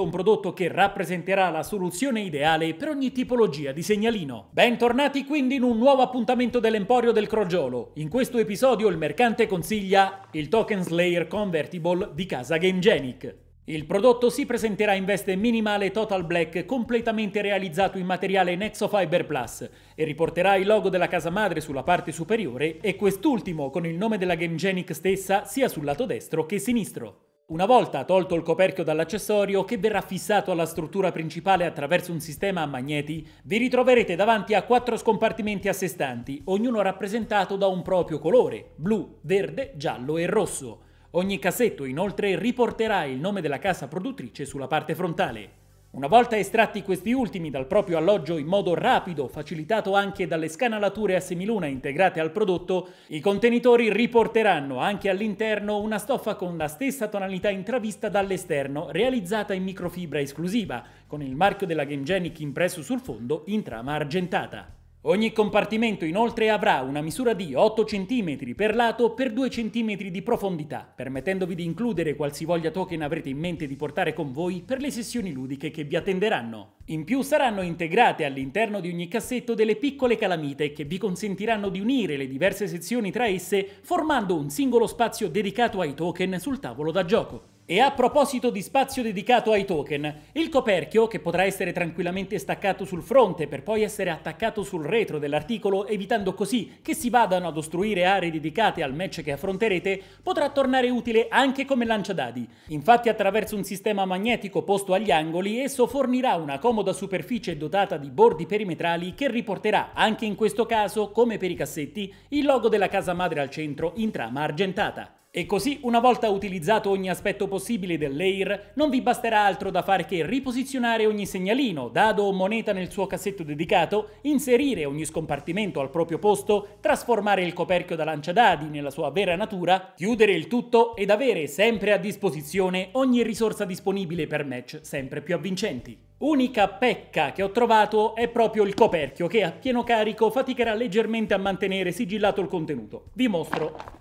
scelto un prodotto che rappresenterà la soluzione ideale per ogni tipologia di segnalino. Bentornati quindi in un nuovo appuntamento dell'Emporio del Crogiolo. In questo episodio il mercante consiglia il Token Slayer Convertible di casa Gamegenic. Il prodotto si presenterà in veste minimale Total Black completamente realizzato in materiale Nexo Fiber Plus e riporterà il logo della casa madre sulla parte superiore e quest'ultimo con il nome della Gamegenic stessa sia sul lato destro che sinistro. Una volta tolto il coperchio dall'accessorio, che verrà fissato alla struttura principale attraverso un sistema a magneti, vi ritroverete davanti a quattro scompartimenti a sé stanti, ognuno rappresentato da un proprio colore, blu, verde, giallo e rosso. Ogni cassetto inoltre riporterà il nome della casa produttrice sulla parte frontale. Una volta estratti questi ultimi dal proprio alloggio in modo rapido, facilitato anche dalle scanalature a semiluna integrate al prodotto, i contenitori riporteranno anche all'interno una stoffa con la stessa tonalità intravista dall'esterno, realizzata in microfibra esclusiva, con il marchio della Gamegenic impresso sul fondo in trama argentata. Ogni compartimento inoltre avrà una misura di 8 cm per lato per 2 cm di profondità, permettendovi di includere qualsivoglia token avrete in mente di portare con voi per le sessioni ludiche che vi attenderanno. In più saranno integrate all'interno di ogni cassetto delle piccole calamite che vi consentiranno di unire le diverse sezioni tra esse formando un singolo spazio dedicato ai token sul tavolo da gioco. E a proposito di spazio dedicato ai token, il coperchio, che potrà essere tranquillamente staccato sul fronte per poi essere attaccato sul retro dell'articolo, evitando così che si vadano ad ostruire aree dedicate al match che affronterete, potrà tornare utile anche come lanciadadi. Infatti attraverso un sistema magnetico posto agli angoli, esso fornirà una comoda superficie dotata di bordi perimetrali che riporterà, anche in questo caso, come per i cassetti, il logo della casa madre al centro in trama argentata. E così, una volta utilizzato ogni aspetto possibile del layer, non vi basterà altro da fare che riposizionare ogni segnalino, dado o moneta nel suo cassetto dedicato, inserire ogni scompartimento al proprio posto, trasformare il coperchio da lanciadadi nella sua vera natura, chiudere il tutto ed avere sempre a disposizione ogni risorsa disponibile per match sempre più avvincenti. Unica pecca che ho trovato è proprio il coperchio che a pieno carico faticherà leggermente a mantenere sigillato il contenuto. Vi mostro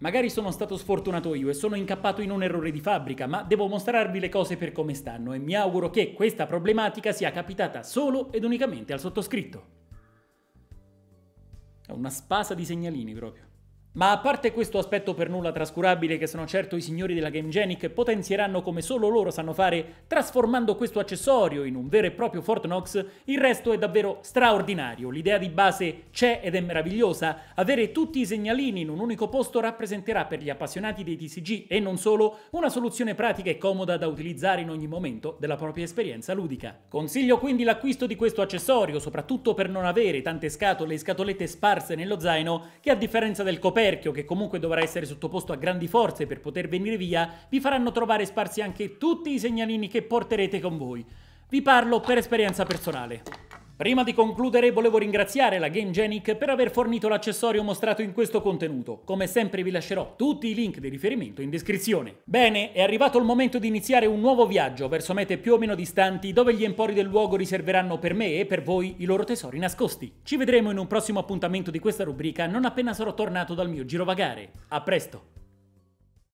Magari sono stato sfortunato io e sono incappato in un errore di fabbrica, ma devo mostrarvi le cose per come stanno e mi auguro che questa problematica sia capitata solo ed unicamente al sottoscritto. È una spasa di segnalini proprio. Ma a parte questo aspetto per nulla trascurabile che sono certo i signori della Game Genic potenzieranno come solo loro sanno fare, trasformando questo accessorio in un vero e proprio Fort Knox, il resto è davvero straordinario. L'idea di base c'è ed è meravigliosa. Avere tutti i segnalini in un unico posto rappresenterà per gli appassionati dei TCG e non solo una soluzione pratica e comoda da utilizzare in ogni momento della propria esperienza ludica. Consiglio quindi l'acquisto di questo accessorio, soprattutto per non avere tante scatole e scatolette sparse nello zaino che a differenza del Copè coperchio, che comunque dovrà essere sottoposto a grandi forze per poter venire via, vi faranno trovare sparsi anche tutti i segnalini che porterete con voi. Vi parlo per esperienza personale. Prima di concludere volevo ringraziare la GameGenic per aver fornito l'accessorio mostrato in questo contenuto. Come sempre vi lascerò tutti i link di riferimento in descrizione. Bene, è arrivato il momento di iniziare un nuovo viaggio verso mete più o meno distanti dove gli empori del luogo riserveranno per me e per voi i loro tesori nascosti. Ci vedremo in un prossimo appuntamento di questa rubrica non appena sarò tornato dal mio girovagare. A presto!